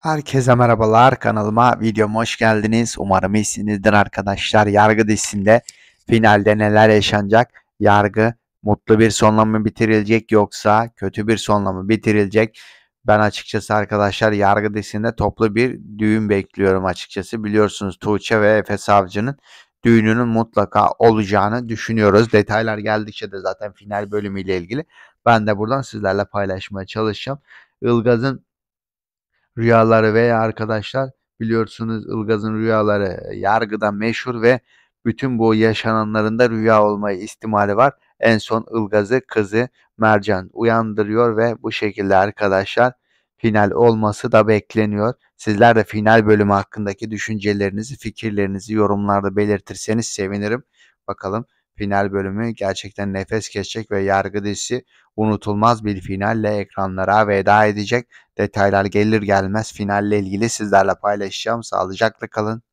Herkese merhabalar kanalıma videoma hoş geldiniz. Umarım iyisinizdir arkadaşlar. Yargı dizisinde finalde neler yaşanacak? Yargı mutlu bir sonla mı bitirilecek yoksa kötü bir sonla mı bitirilecek? Ben açıkçası arkadaşlar yargı dizisinde toplu bir düğün bekliyorum açıkçası. Biliyorsunuz Tuğçe ve Efe Savcı'nın düğününün mutlaka olacağını düşünüyoruz. Detaylar geldikçe de zaten final bölümüyle ilgili ben de buradan sizlerle paylaşmaya çalışacağım. Ilgaz'ın rüyaları veya arkadaşlar biliyorsunuz Ilgaz'ın rüyaları e, yargıda meşhur ve bütün bu yaşananlarında rüya olma ihtimali var. En son Ilgaz'ı kızı Mercan uyandırıyor ve bu şekilde arkadaşlar final olması da bekleniyor. Sizler de final bölümü hakkındaki düşüncelerinizi, fikirlerinizi yorumlarda belirtirseniz sevinirim. Bakalım final bölümü gerçekten nefes kesecek ve yargı dizisi unutulmaz bir finalle ekranlara veda edecek. Detaylar gelir gelmez finalle ilgili sizlerle paylaşacağım. Sağlıcakla kalın.